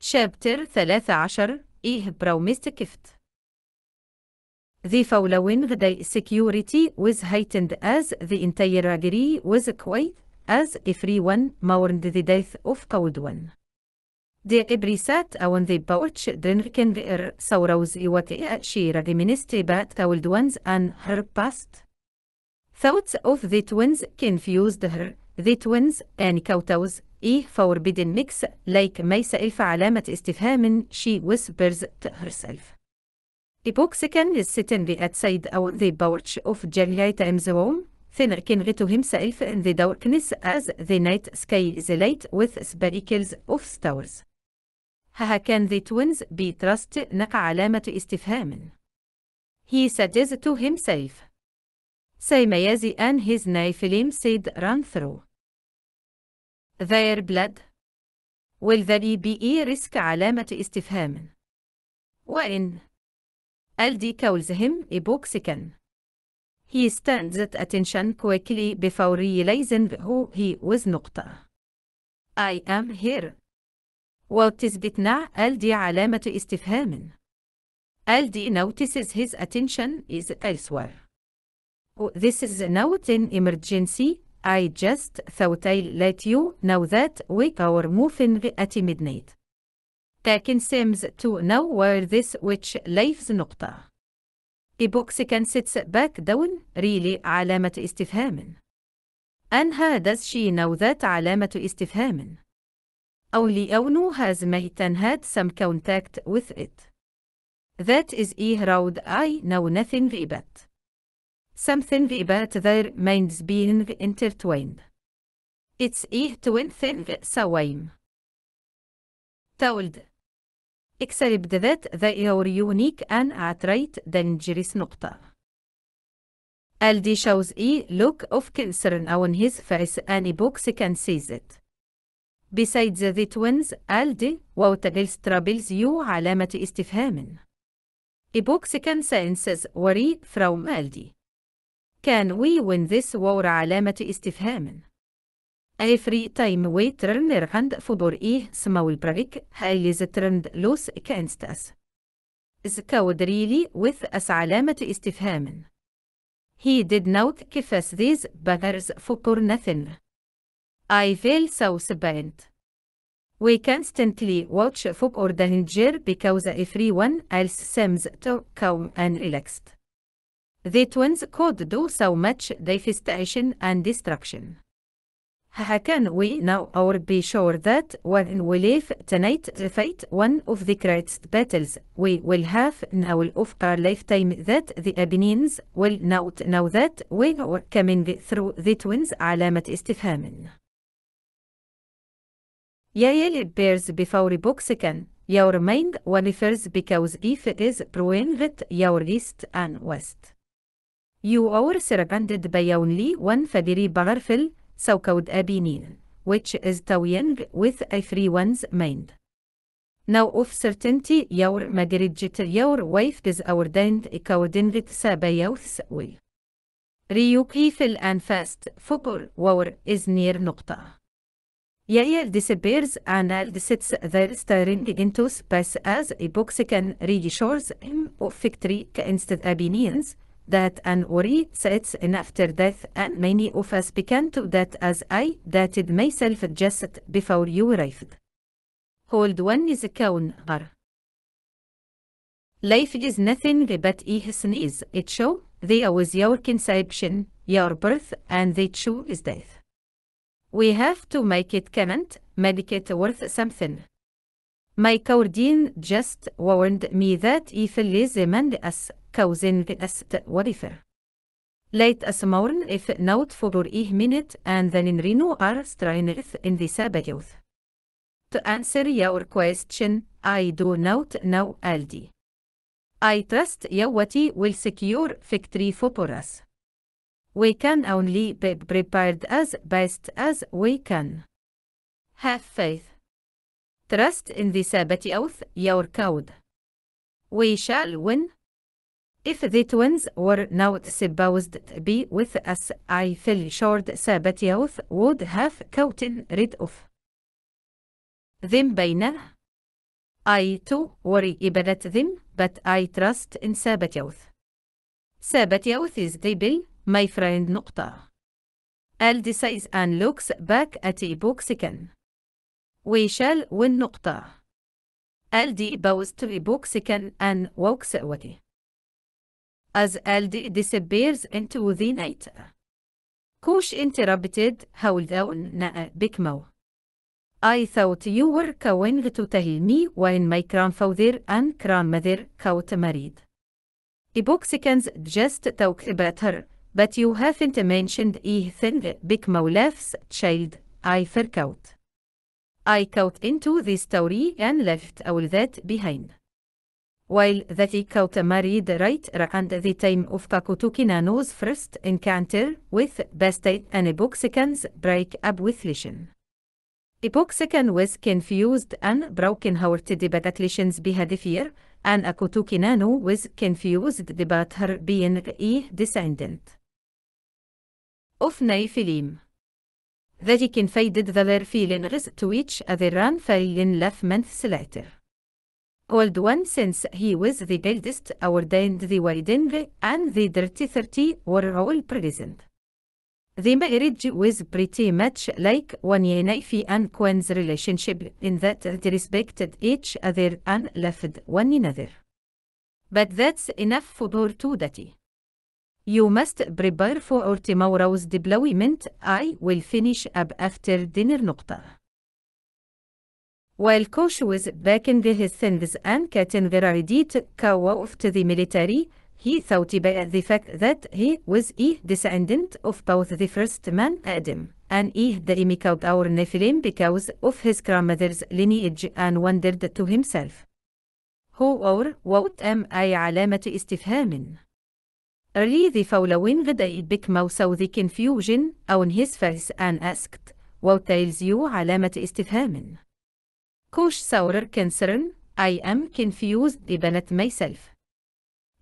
Chapter 13 إيه براوميستكفت The following the security was heightened as the entire agri was quiet as everyone mourned the death of Kaudwan. De sat on the porch drinking er sauraus iwatia shira the ministry bat Kaudwans and her past. Thoughts of the twins confused her, the twins and Kautaus إيه فوربيدن ميكس لايك ميس إلف علامة استفهام شي ويسبرز تهرسلف إبوكس كان للستن رئات سيد أو ذي بورتش أوف جرياي ووم ثينر كين غيتو همس إلف إن ذي دوركنس أز ذي نايت سكاي ذي لايت ويث سباريكلز أوف ستورز هها كان ذي توينز بي تراست نقع علامة استفهام هي says to himself. Say Mayazi أن هز knife limb said run through. their blood will the EBE risk علامة استفهام وإن LD calls him a box can He stands at attention quickly before realizing who he was نقطة I am here وتثبتنا LD علامة استفهام LD notices his attention is elsewhere This is not an emergency I just thought I'd let you know that we are moving at midnight. Taken seems to know where this which lives نقطة. The box can sit back down really علامة استفهام. And how does she know that علامة استفهام؟ Only لأونه has made and had some contact with it. That is a road I know nothing about. something about their minds being intertwined. It's a twin thing سويم. told. Except that they are unique and outright dangerous نقطة. Aldi shows a look of concern on his face and Box can seize it. Besides the twins, Aldi, what else troubles you علامة استفهام. Box can senses worry from Aldi. Can we win this war علامة استفهام. Every time we turn around for a small break, he is turned loose against us. The really with us علامة استفهام. He did not give us these banners for nothing. I feel so spent. We constantly watch for danger because everyone else seems to calm and relaxed. The twins could do so much devastation and destruction. How can we now or be sure that when we leave tonight to fight one of the greatest battles, we will have now of our lifetime that the Abinins will not know that we are coming through the twins علامة استفهام. Yale appears before books can, your mind first because if it is proven that your east and west. You are surrounded by only one fairy powerful, so-called Abinin, which is towing with everyone's mind. Now of certainty your marriage to your wife is ordained according to Sabaoth's will. ريوكي and fast, football war is near nokta. Yael disappears and sits there staring into space as a box can reassures him of victory against the Abinians, that an ori sets in after death and many of us began to that as I dated myself just before you arrived. Hold one is a counter. Life is nothing but a sneeze, it show, there was your conception, your birth and the show is death. We have to make it comment, make it worth something. My Cordine just warned me that if lazy man us causing in the if Late as morn if not for e minute and then in Reno are strength in the Sabbath. To answer your question, I do not know Aldi. I trust Yawati will secure victory for us. We can only be prepared as best as we can. Have faith. Trust in the Sabbath your code. We shall win. If the twins were now supposed to be with us, I feel sure Sabbath would have gotten rid of them by now. I too worry about them, but I trust in Sabbath Sabbath is the bill, my friend نقطة. Al decides and looks back at second. We shall win نقطة. Al bows to second and walks away. as LD disappears into the night. Kush interrupted, Howldown Bikmo. I thought you were going to tell me when my grandfather and grandmother got married. The Ibuxicans just talked about her, but you haven't mentioned anything Bikmo laughs, child, I forgot. I caught into this story and left all that behind while the Kauta married right and the time of Kakutukinano's first encounter with Bastille and Epoxican's break-up with Lishin. Epoxican was confused and broken-hearted about Lishin's behavior, and Akutukinano was confused about her being a descendant of Nephilim. That confided their feelings to each other and fell in love months later old one since he was the eldest ordained the wedding, and the Dirty Thirty were all present. The marriage was pretty much like one Wanyanaifi and Quen's relationship in that they respected each other and loved one another. But that's enough for today. You must prepare for tomorrow's deployment. I will finish up after dinner while Koch was back in the Hissens and Kattenveradit Kawa of the military, he thought about the fact that he was a descendant of both the first man Adam and Eve the Imikaud our Nephilim because of his grandmother's lineage and wondered to himself. Who or what am I علامة استفهام؟ Really the following غدا became so the confusion on his face and asked, what tells you علامة استفهام؟ Kush saurer concern, I am confused about myself.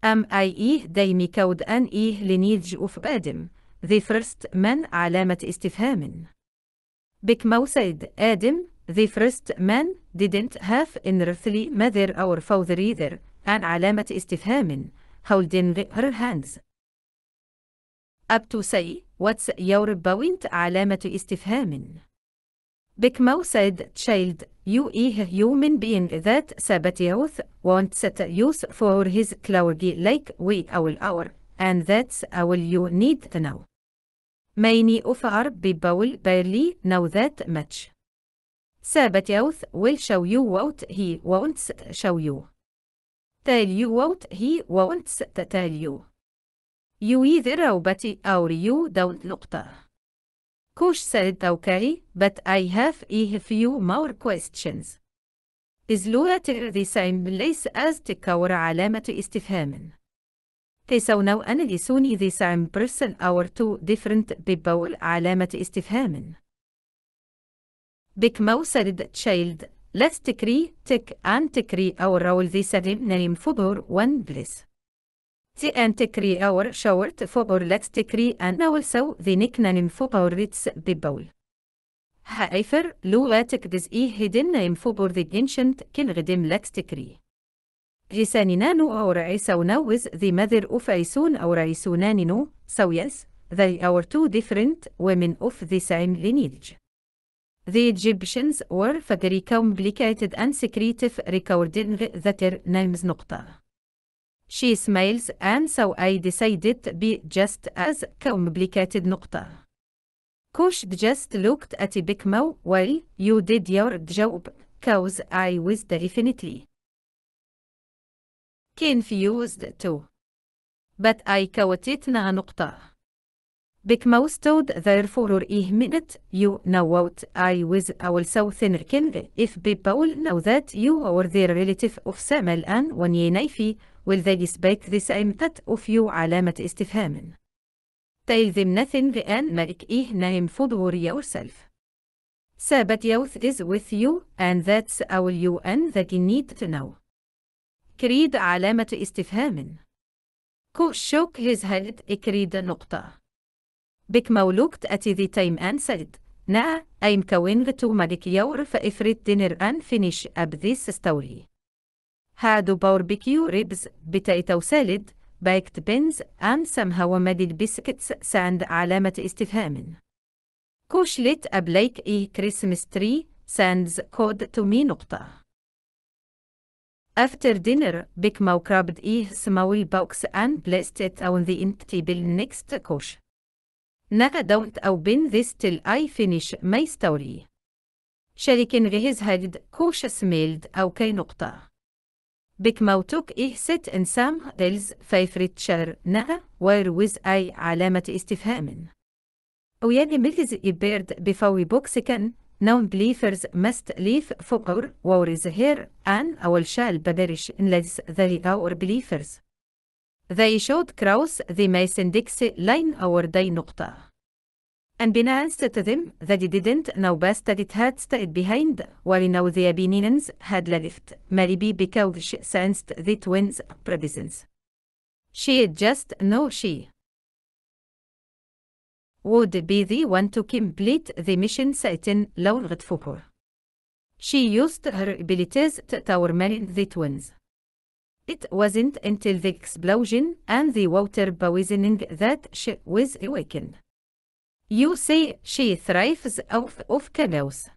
Am I إيه دايمي كود أن إيه لنيدج أوف آدم The first man علامة استفهام بك موسيد آدم The first man didn't have an earthly mother or father either أن علامة استفهام holding her hands Up to say What's your point علامة استفهام بك موسيد child you a human being that Sabathioth wants to use for his cloudy like we all hour, and that's all you need to know. Many of our people barely know that much. Sabathioth will show you what he wants to show you. Tell you what he wants to tell you. You either obey or you don't look Kush said okay, but I have a few more questions. Is Laura the same place as تكور علامة استفهام. They now analyzing the same person or two different people علامة استفهام. Big Mouse child, let's decree, take and decree our role the same name for one place. Til en tikri aur sjårt for let tikri en also viniknanin foborits bibol. هائفر لغاتك هيدن هدن فور ذي انشنت كل غدم لات تكري نانو أو نوز ذي ماذر اوف أيسون أو سو يس ذي أور تو ديفرنت ومن اوف ذي سايم لنيلج The Egyptians were very the complicated and secretive recording that their names نقطة She smiles and so I decided be just as complicated نقطة. Kush just looked at Bikmo, well, you did your job, cause I was definitely confused too. But I caught it na نقطة. Bikmo stood there for a minute, you know what, I was also thinking if people know that you are the relative of Samal and Wanyenaifi, will they the same that of you علامة استفهام. Tell them nothing and make it name for yourself. Sabbath youth is with you and that's all you and that you need to know. كريد علامة استفهام. Cook shook his head كريد نقطة. بكما looked at the time and said, Nah, I'm going to make your favorite dinner and finish up this story. هادو باربيكيو ريبز بتايتو سالد بايكت بينز أن سمها مديد البسكتس ساند علامة استفهام كوشلت أبليك إي كريسمس تري ساندز كود تومي نقطة After dinner, big mau krabbed i small box and placed it on the end table next coach. Now don't open this till I finish my story. شركة غهز هاد كوش سميلد أو كي نقطة. إيه ست إنسام ديلز فايفرت شهر نا وير ويز أي علامة استفهام ويلي ملز إبيرد بفوي بوكس نون بليفرز مست ليف فقر وورز هير أن أول شال ببرش إن لز ذي أور بليفرز They showed Kraus the Mason-Dixie line over day نقطة. And Binance to them that they didn't know best that it had stayed behind, while now the Abininians had left, maybe because she sensed the twins' presence. She just know she would be the one to complete the mission Satan لو for her. She used her abilities to torment the twins. It wasn't until the explosion and the water poisoning that she was awakened. You say she thrives off of chaos.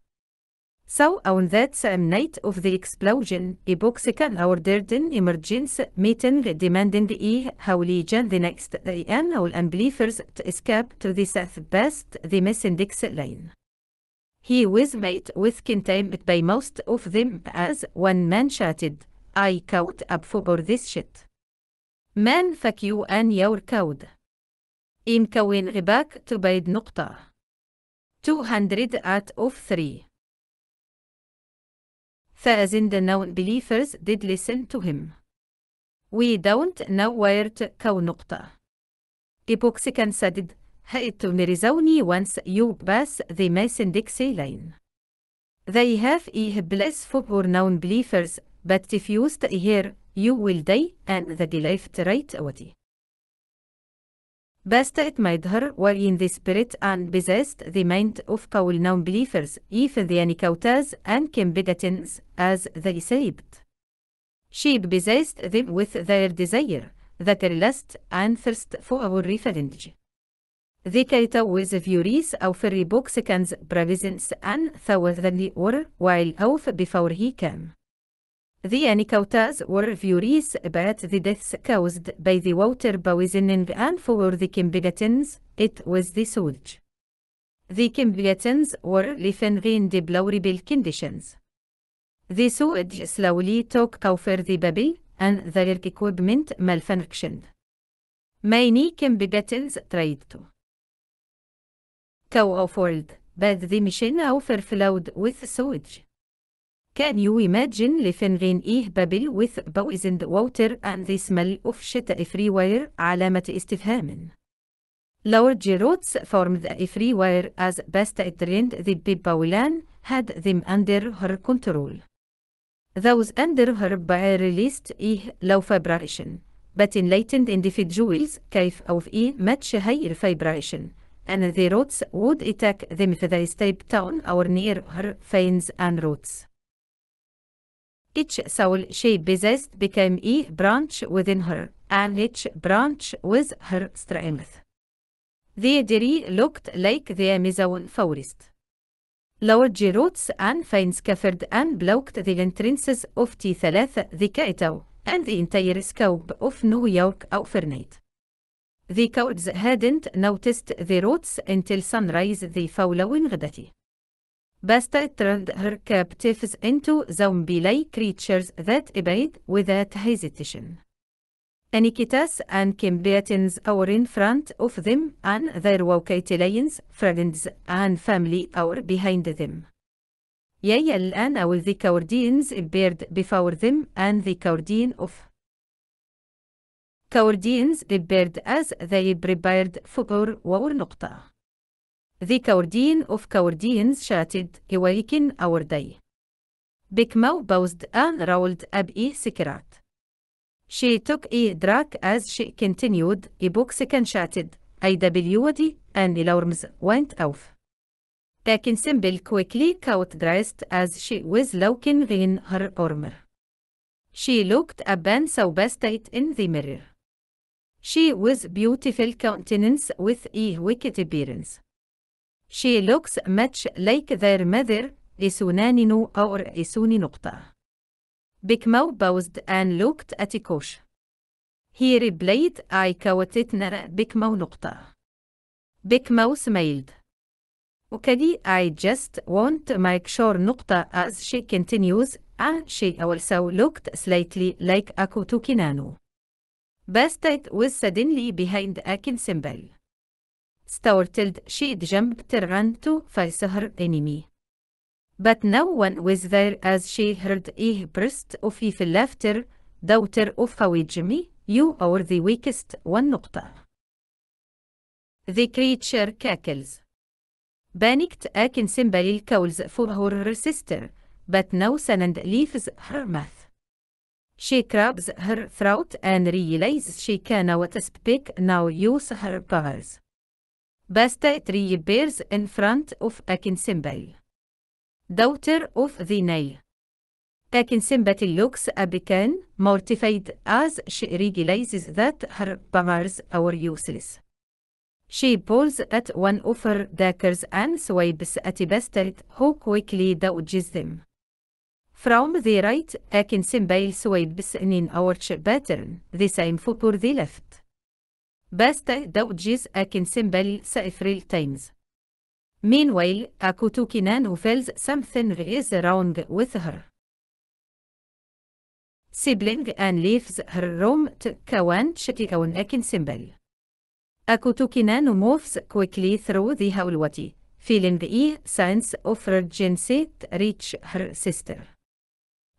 So on that night of the explosion, a Boxican ordered an emergency meeting demanding the how Legion the next day and all unbelievers to escape to the south past the Dixie line. He was met with contempt by most of them as one man shouted, I caught up for this shit. Man fuck you and your code. يمكن غباك تبيض نقطة 200 out of 3 Thousand non-believers did listen to him. We don't know where to go نقطة. Epoxican said, هئت مرزوني once you pass the Mason-Dixie line. They have a place for non-believers, but if you stay here, you will die and the left right away. Beste made her were in the spirit and possessed the mind of well non-believers, even the Anikautas and Campegatins, as they said. She possessed them with their desire, that lust and thirst for our revenge. ذكرت with furies furious في الريبوكس and برافيزنس أن the ذني أور while أوف before he came. The Anicotas were furious about the deaths caused by the water poisoning and for the Kimbigatans, it was the sewage. The Kimbigatans were living in deplorable conditions. The sewage slowly took over the baby, and their equipment malfunctioned. Many Kimbigatans tried to co-afford, but the machine overflowed with sewage. Can you imagine living in a bubble with poisoned water and the smell of shit everywhere? علامة استفهام. Lord Gerots formed everywhere as best it trained the Bibaulan, had them under her control. Those under her by released إيه low vibration, but enlightened individuals gave of في much higher vibration, and the roots would attack them if they stepped down or near her veins and roots. Each soul she possessed became a branch within her, and each branch was her strength. The Theodore looked like the Amazon forest. Large roots and Fine Scaffold and blocked the entrances of T3, the ثلاث and the entire scope of New York overnight. The cowards hadn't noticed the roots until sunrise the following day. Buster turned her captives into zombie-like creatures that obeyed without hesitation. Anikitas and Kimbiatins are in front of them and their Waukatilians, friends and family are behind them. Yael and all the Kaurdians appeared before them and the Kaurdian of Kaurdians appeared as they prepared for war the Kaurdian of Kaurdians shouted, Iwarikin Aurday. Bikmau bowed and rolled up e secret. She took a drag as she continued, a Ibuxikan shouted, IWD, and alarms went off. Taken Simbil quickly caught dressed as she was looking in her armor. She looked a and saw in the mirror. She was beautiful countenance with a wicked appearance. She looks much like their mother, لسنانن أو رئيسون نقطة. Bikmau paused and looked at Ikosh. He replied, I quoted Bikmau نقطة. Bikmau smiled. Okay, I just want to make sure نقطة as she continues, and she also looked slightly like Akutukinanu. Bastet was suddenly behind Akin symbol. Storteld schied jumped rantu فيسهر enemy. But no one was there as she heard eh burst of if laughter, daughter of Hawijmi, you are the weakest one The creature cackles. Panicked Akin Simbalil calls for her sister, but now Sanand leaves her mouth. She grabs her throat and realizes she cannot speak now use her powers. Beste three bears in front of Akin symbol. Daughter of the Nile. Akin symbol looks became mortified as she realizes that her powers are useless. She pulls at one of her daggers and swipes at Bastet, who quickly dodges them. From the right, Akin symbol swipes in an arch pattern, the same for the left. باستا دوجيز أكن سيمبل سافريل تايمز Meanwhile, Akutukina who feels something is wrong with her. Sibling and leaves her room to kawan shitikawan akin symbol. Akutukina moves quickly through the hawlwati, feeling a sense of urgency to reach her sister.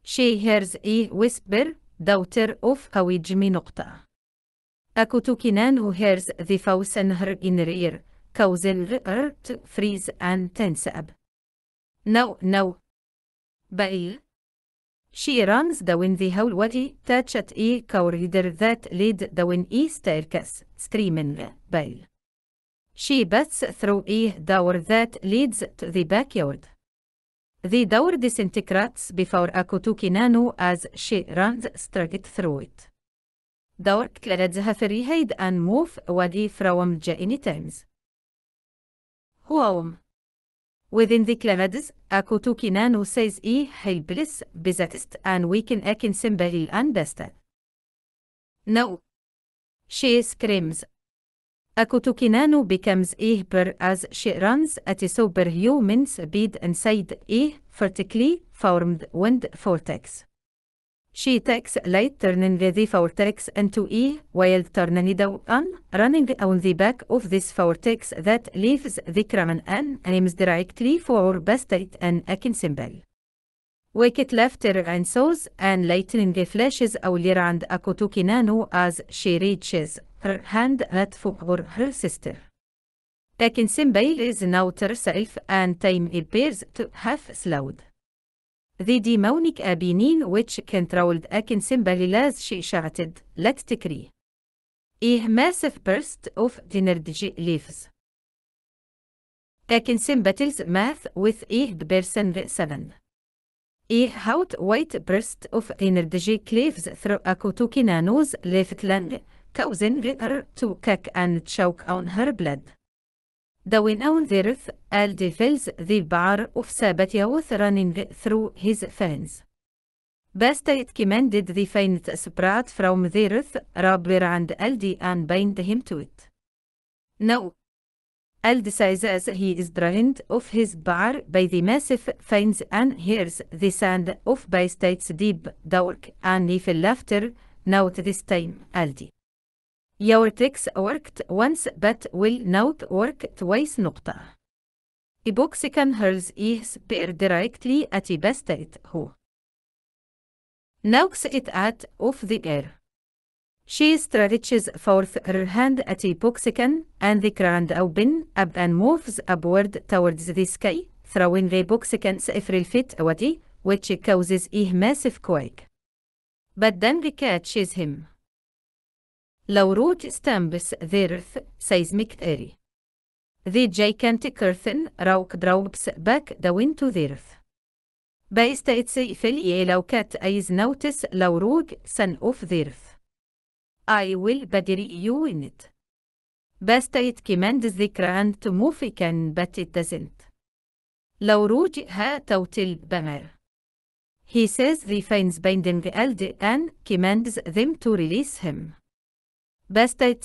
She hears a whisper, daughter of Hawijmi Nokta. Akutukinan who hears the fausen her inner ear, causal her to freeze and tense up. No, no. Bail. She runs down the hallway, touched a corridor that lead down a staircase, screaming, Bail. She bursts through a door that leads to the backyard. The door disintegrates before Akutuki as she runs straight through it. دورك كلادزها فريهيد أن موف ودي فروم جائني تايمز هواوم Within the Clavades, Akotukina nano says e helblis besatist and weaken akin simbahil and bestat. No. She screams. A nano becomes ihber as she runs at a superhuman speed inside a vertically formed wind vortex. She takes light turning the vortex into E, while turning down, running on the back of this vortex that leaves the Kraman and aims directly for Bastet and Akin symbol. Wicket left her and sows, and lightning flashes Aulir and Akotuki Nano as she reaches her hand out for her sister. Akin symbol is now herself and time appears to have slowed. The demonic abinin which controlled Akinsimbalila's she shouted, Let us decree. A massive burst of energy leaves. Akinsim battles math with a person 7. A hot white burst of energy cleaves through Akutukinanu's left lung, causing her to kick and choke on her blood. The Winaunzirth al feels the bar of Sabatioth running through his fans. Bastet commanded the faint sprat from the earth, and Aldi and bind him to it. Now, Ald says as he is drained of his bar by the massive fines and hears the sound of Bastet's deep dark and evil laughter, note this time, Aldi. Your tricks worked once but will not work twice نقطة. Ebooks can hurls is pair directly at the best at who. Knocks it at of the air. She stretches forth her hand at the booksecan, and the grand open up and moves upward towards the sky, throwing the booksecan's every feet away, which causes a massive quake. But then the catches him. لو stambes verf seismic eri. The gigantic earthen rauk drops back the wind to ذيرث. بايستا اتسي فيلي لو كات ايز نوتس لو روج سن اوف ذيرث. اي ويل بدري يو انت بايستا ات كيماند ذكر عند موفي كان بات ات دازنت لو روج ها توتل بمر He says the fans binding the LDN commands them to release him. Bested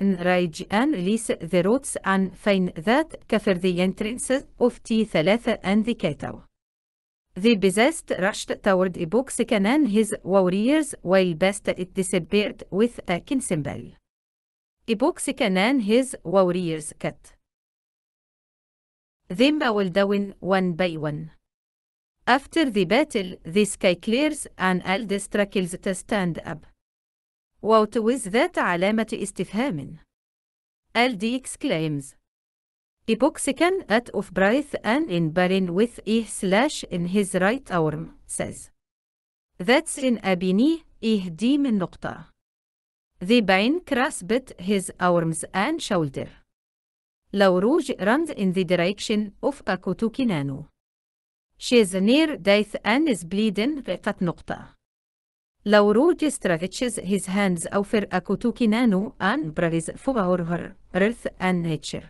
in rage and release the roots and find that cover the entrances of T3 and the Kato. The possessed rushed toward a and his warriors while best it disappeared with a kin symbol. A and his warriors cut. Them bowel down one by one. After the battle, the sky clears and Aldestra kills to stand up. What with ذات علامة استفهام. LD exclaims. Epoxican at of breath and in barren with e slash in his right arm, says. That's in abini, eh دي من نقطة. The pain crasped his arms and shoulder. Laurouge runs in the direction of Kakutukinanu. She's near death and is bleeding. نقطة. Lauru stretches his hands over a kutukinanu and prays for her earth and nature.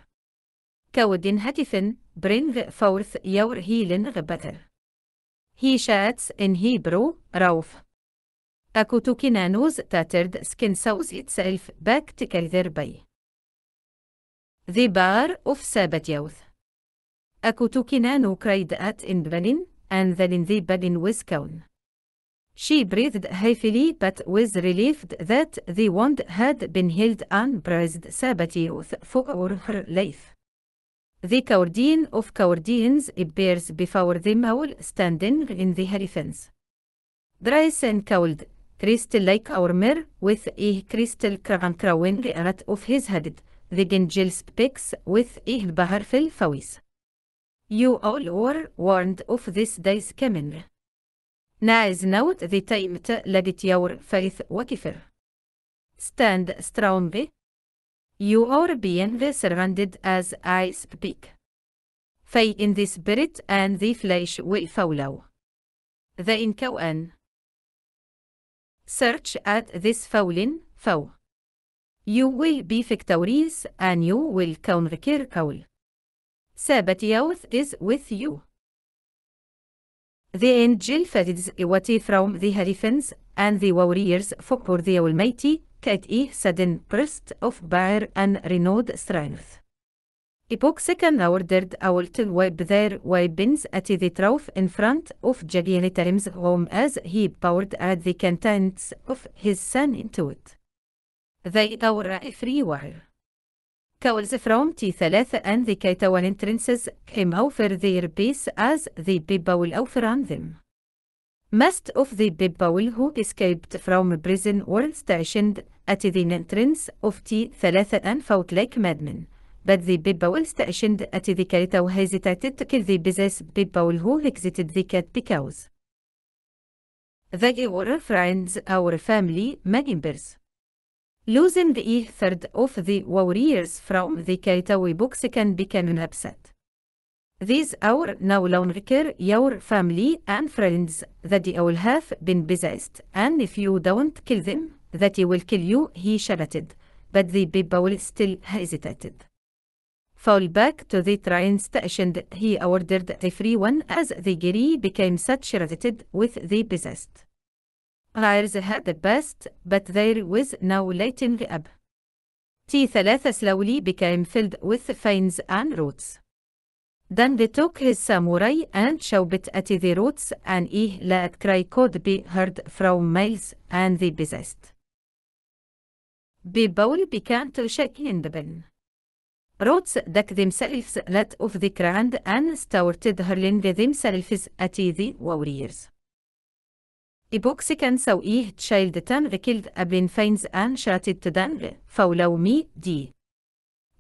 كود هاتف bring forth your healing better. He shouts in Hebrew, Rauf. A kutukinano's tattered skin shows itself back together by the bar of Sabbath youth. A kutukinanu cried at in Benin, and then in the Benin was gone. She breathed heavily but was relieved that the wound had been healed and praised Sabatioth for her life. The Cowardian of Cowardians appears before the Maul standing in the heavens, Dries and cold, crystal like our mirror, with a crystal crown crowing at of his head, the gingil speaks with a bahar voice. fawis. You all were warned of this day's coming. Naisnout the timet ladit your faith wakifer. Stand strong You are being surrounded as I speak. Faith in the spirit and the flesh will follow. The inkoan. Search at this fowlin foe. You will be victorious and you will conquer cowl. Sabbath youth is with you. The angel fades away from the hurricanes and the warriors for the Almighty, cat e sudden burst of power and renewed strength. Epoch second ordered little web their weapons at the trough in front of Jagiellitarim's home as he poured out the contents of his son into it. They tore everywhere. كولز فروم تي ثلاث أن the Catalan came over their base as the people overran them. Most of the people who escaped from prison were stationed at the entrance of T 3 and fought like madmen. But the people stationed at the Cato hesitated to kill the business people who exited the cat because they were friends or family members. losing the third of the warriors from the Kaitawi books can become an upset. These are now longer your family and friends that they all have been possessed, and if you don't kill them, that he will kill you, he shouted, but the people still hesitated. Fall back to the train station, he ordered everyone as the giri became saturated with the possessed had the best, but there was no letting up. T ثلاثة slowly became filled with vines and roots. Then they took his samurai and showed it at the roots and a let cry could be heard from miles and they possessed. People began to shake in the bin. Roots dug themselves let of the ground and started hurling themselves at the warriors. The I boksiken så i kjeldeten rekild ablin feins an kjertet den, faulau mi di.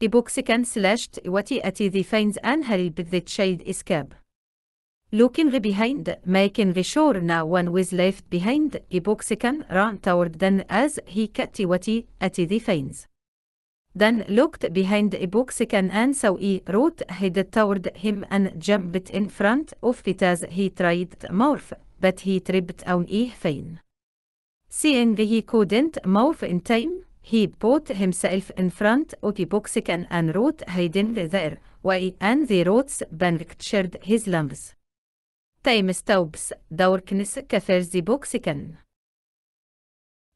The boksiken slashed, i wati ati di and held heri bedrit kjeld iskab. Looking re behind, making re sure now one was left behind, the boksiken ran toward den as he cut i wati ati di Then looked behind the boksiken and so i wrote, headed toward him and jumped in front of it as he tried to morph. but he tripped on a vein. Seeing he couldn't move in time, he put himself in front of a box can and wrote hidden there, why and the roads punctured his lungs. Time stops, darkness covers the box can.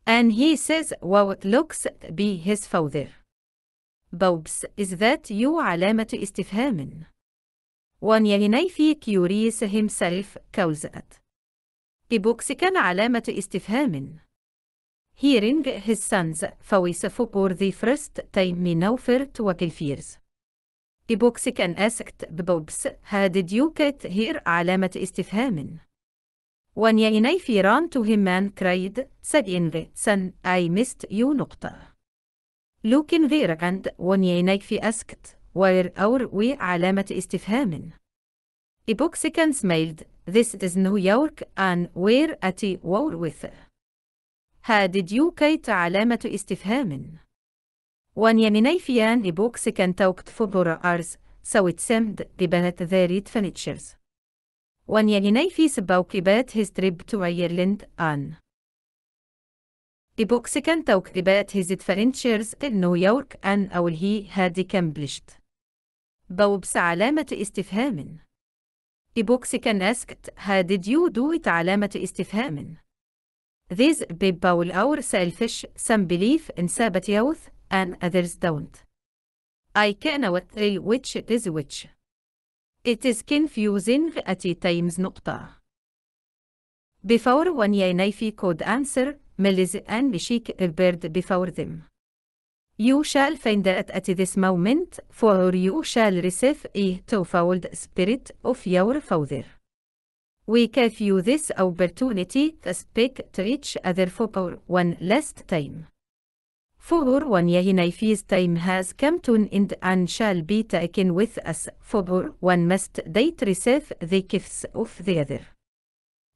And he says what looks be his father. Bobs is that you علامة استفهام. One يهني في curious himself it. إبوكس كان علامة استفهام. Hearing his sons voice for the first time Minaufert وكلفيرز. إبوكس كان asked ببوبس how did you get here علامة استفهام. When Yainaifi ran to him and cried, said Inge, son, I missed you نقطة. Looking there and when Yainaifi asked, where are we علامة استفهام. Epoxican smiled, This is New York and we're at war with. How did you Kate علامة استفهام. ونيميني فيان إبوكسيكان توكت فبر أرز سويت سمد ببنات ذاريت فنتشرز. ونيميني في سباوكيبات هزدريب تو أيرلند أن. إبوكسيكان توكتبات هزت فرنتشرز نيويورك أن أو الهي هادي كامبلشت. بوبس علامة استفهام. إبوكسك نسكت ها did you do it علامة استفهام These people are selfish, some believe in Sabbath youth, and others don't. I cannot tell which is which. It is confusing at times نقطة. Before one ينايفي could answer, Melis and Mishik bird before them. You shall find that at this moment, for you shall receive a twofold spirit of your father. We give you this opportunity to speak to each other for one last time. For one Yahinaifi's time has come to an end and shall be taken with us, for one must date receive the gifts of the other.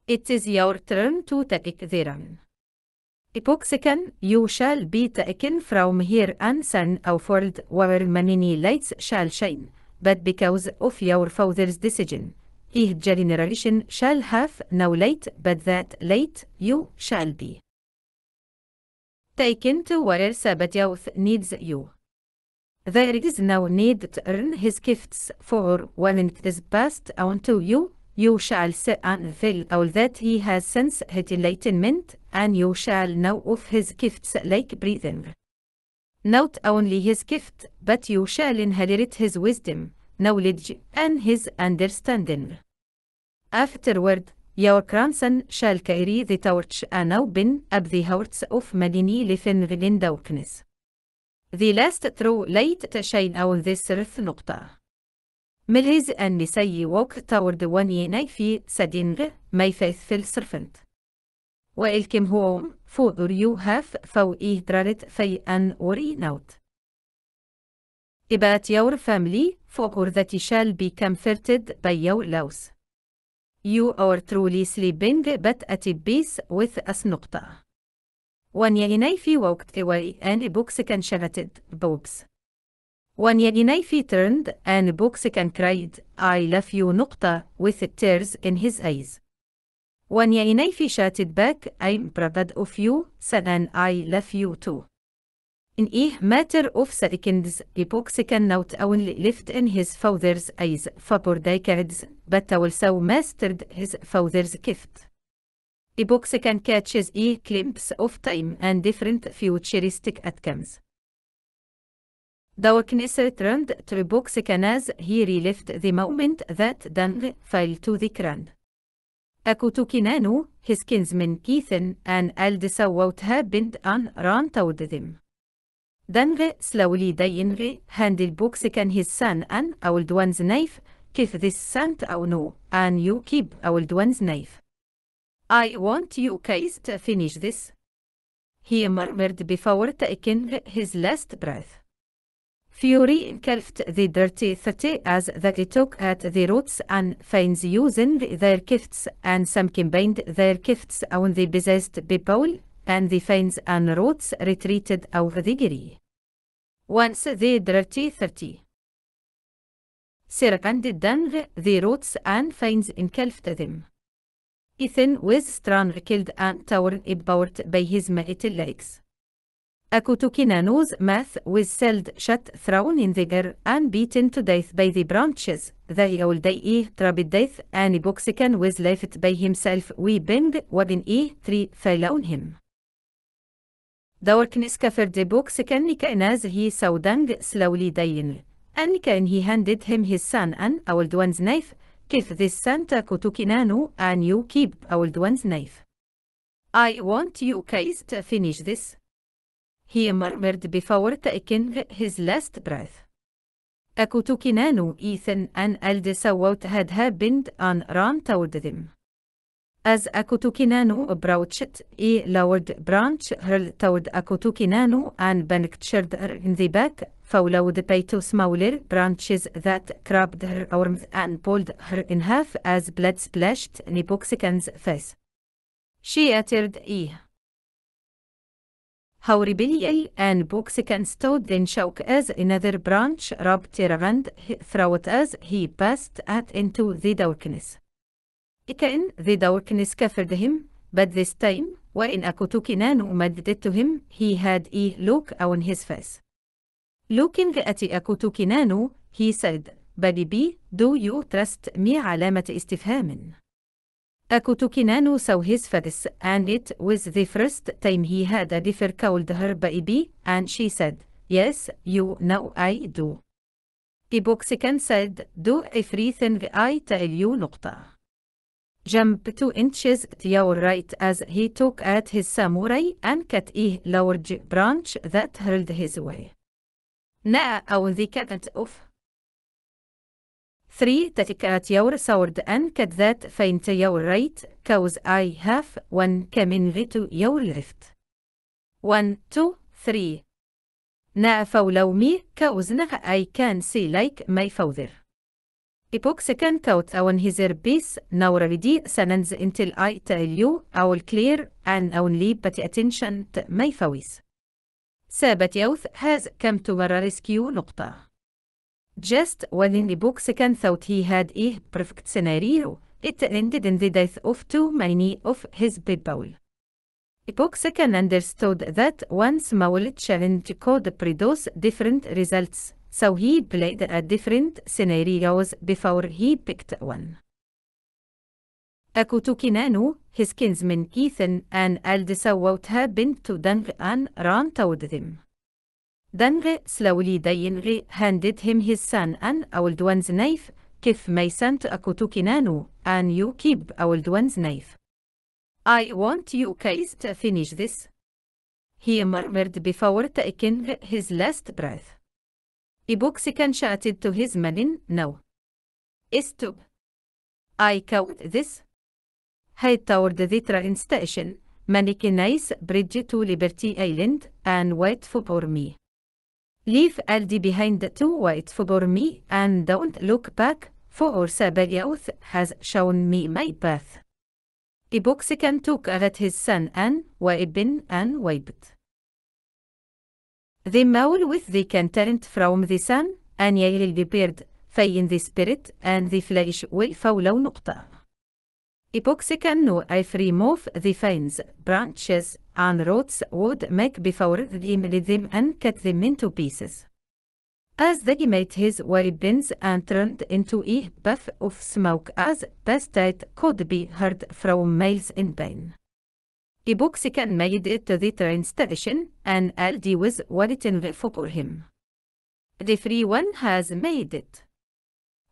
It is your turn to take the run. Epoxiken, you shall be taken from here and son or forth where many lights shall shine, but because of your father's decision. Each generation shall have no light but that light you shall be. Taken to where youth needs you. There is no need to earn his gifts, for when it is passed on to you, you shall see and feel all that he has since his enlightenment and you shall know of his gifts like breathing. Not only his gift, but you shall inherit his wisdom, knowledge, and his understanding. Afterward, your grandson shall carry the torch and open up the hearts of many living in darkness. The last true light to shine on this earth نقطة. Milhis and Nisai walk toward one unified saying, my faithful servant. وإلكم هوم فور يو هاف فو إيه درالت في أن وري نوت. إبات يور فاملي فور ذاتي شال بي كمفرتد بي يور لوس. يو أور ترولي سليبينغ بات أتي بيس وث أس نقطة. وان يليني في وقت إواي أن بوكس كان شغتد بوكس. وان يليني في ترند أن بوكس كان كريد I love you نقطة with tears in his eyes. When Yainaifi shouted back, I'm proud of you, said and I love you too. In a matter of seconds, the box not only left in his father's eyes for decades, but also mastered his father's gift. The box catches a glimpse of time and different futuristic outcomes. Darkness returned to the as he relived the moment that Dang fell to the ground. أكوتوكينانو هسكنز من كيثن أن ألدس ووتها بنت أن ران تودذم دنغي سلاولي دينغي هاندل البوكس كان هسان أن أو الدوانز نيف كيف ذي سانت أو نو أن يو كيب أو الدوانز نيف I want you guys to finish this. He murmured before taking his last breath. Fury engulfed the dirty thirty as they took at the roots and finds using their gifts and some combined their gifts on the possessed people and the finds and roots retreated out the giri. Once the dirty thirty. Circumded them the roots and finds engulfed them. Ethan was strong killed and torn apart by his mighty legs. Akutokinanos math was sealed shut thrown in the air and beaten to death by the branches, the Yauldei trapped death and Boxican was left by himself weeping when E3 fell on him. for the Boxican kainaz he saudang slowly dying, and he handed him his son an old one's knife, kif this Santa Kutukinanu and you keep old one's knife. I want you guys to finish this. he murmured before taking his last breath. A Kutukinanu, Ethan and what had happened and ran toward them. As Akutukinanu approached, E. lowered Branch Hill told Akutukinanu and punctured her in the back, followed by two smaller branches that grabbed her arms and pulled her in half as blood splashed Nipoxican's face. She uttered E. How Rebellion and Books Can Stood in Shock as Another Branch Rubbed Around throughout as He Passed Out Into the Darkness. Again, the darkness covered him, but this time, when وإن أكتك نان to him, he had a look on his face. Looking at أكتك نانو, he said, Baby, do you trust me علامة استفهام. أكوتوكينانو سوهيسفادس and it was the first time he had a differ called her baby and she said yes you know I do Iboxican said do everything I tell you نقطة jump two inches to your right as he took at his samurai and cut a large branch that hurled his way. Now, أو the cat off. 3 تتكات يور سورد أن ذات فينت يور ريت كوز I have 1 كمن غيتو يور لفت 1 2 3 نا فولو مي كوز نغ I can see like my father إبوك سكن كوت أون هزير بيس نور ريدي سننز انتل I tell you أو الكلير أن أون لي باتي attention my voice سابت يوث هاز كم تمر ريسكيو نقطة just within the book second thought he had a perfect scenario. It ended in the death of too many of his people. Boxcan understood that once small challenge could produce different results, so he played a different scenarios before he picked one. Akutukinanu, his kinsman Ethan, and Aldisa would have been to dunk and run toward them. دنغ سلولي دينغ هاندد هيم هيز سان أن أو الدوانز نيف كيف ميسنت أكوتوكي نانو and you keep old one's knife. I want you guys to finish this. He murmured before taking his last breath. Ibuxikan shouted to his men no. Stop. I count this. He toured the train station, Manikinais Bridge to Liberty Island, and wait for me. Leave LD behind to wait for me and don't look back, for Sabaoth has shown me my path. Iboxican took at his son and Waibin and wept. The mole with the canterant from the sun, and Yael prepared, in the spirit and the flesh will follow نقطة. Iboxican no I move the vines, branches and roots would make before they made them and cut them into pieces. As they made his weapons and turned into a puff of smoke as best it could be heard from miles in pain. The boxcan made it to the train station, and Aldi was waiting for him. The free one has made it.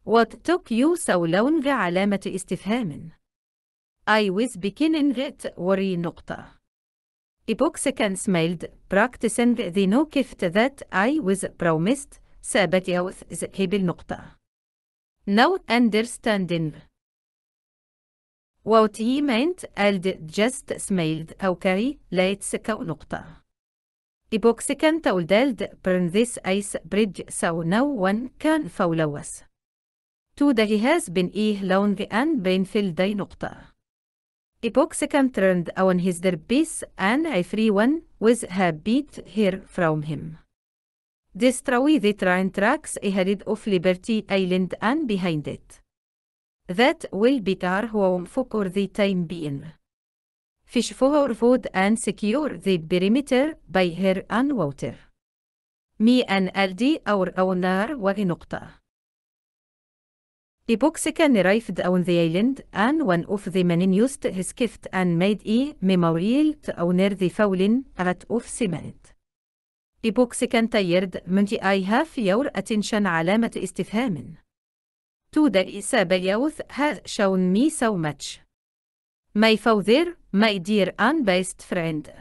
What took you so long علامة استفهام. I was beginning to worry نقطة. can smiled, practicing the no gift that I was promised, سابت يوث ذهب النقطة. Now understanding. What he meant and just smiled okay let's go يتسكو نقطة. can told Eld burn this ice bridge so no one can follow us. Today has been a long and painful day نقطة. Epoch second turned on his derbies and everyone was happy beat hear from him. Destroy the train tracks ahead of Liberty Island and behind it. That will be our home for the time being. Fish for food and secure the perimeter by air and water. Me and Aldi our owner وغنقطة. إبوكسك نرايفد أون ذي ايلند أن ون أوف ذي منينيوست هسكفت أن ميد إي ميموريلت أو نير ذي فولن أرت أوف سيمنت إبوكسكن تيرد منجي أي هاف يور أتنشن علامة استفهام تودا إسابة يوث ها شون مي سو ماتش ماي فوذير ماي دير أن بيست فريند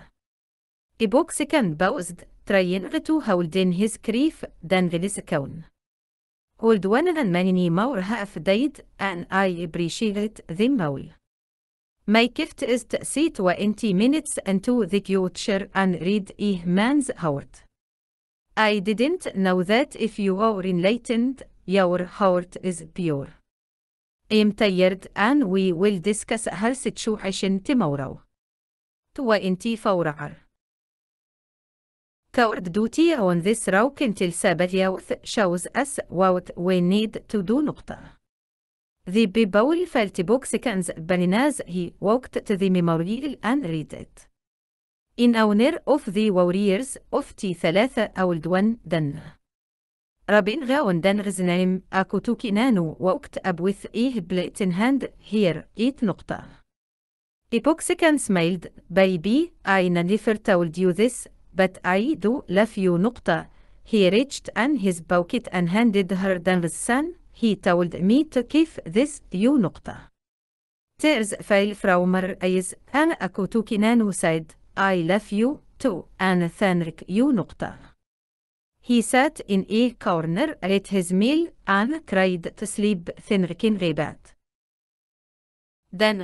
إبوكسكن باوزد ترين غتو هولدين هز كريف دان غلس كون Old one and many more have died and I appreciate them all. My gift is to see 20 minutes into the future and read a man's heart. I didn't know that if you are enlightened, your heart is pure. I'm tired and we will discuss her situation tomorrow. 24 hour thought duty on this rock until Sabbath shows us what we need to do The people felt book seconds bananas he walked to the memorial and read it. In honor of the warriors of T ثلاثة أولد one دن. رابين غاون دن غزنايم أكوتوكي نانو وقت أبوث إيه بليتن هاند هير إيت نقطة. Epoxican smiled, baby, I never told you this, but Aido left you نقطة. He reached in his pocket and handed her the sun. He told me to keep this you نقطة. Tears fell from her eyes. أنا أكتوكنان said, I love you too, and thank you نقطة. He sat in a corner, ate his meal, and cried to sleep thinking about. Then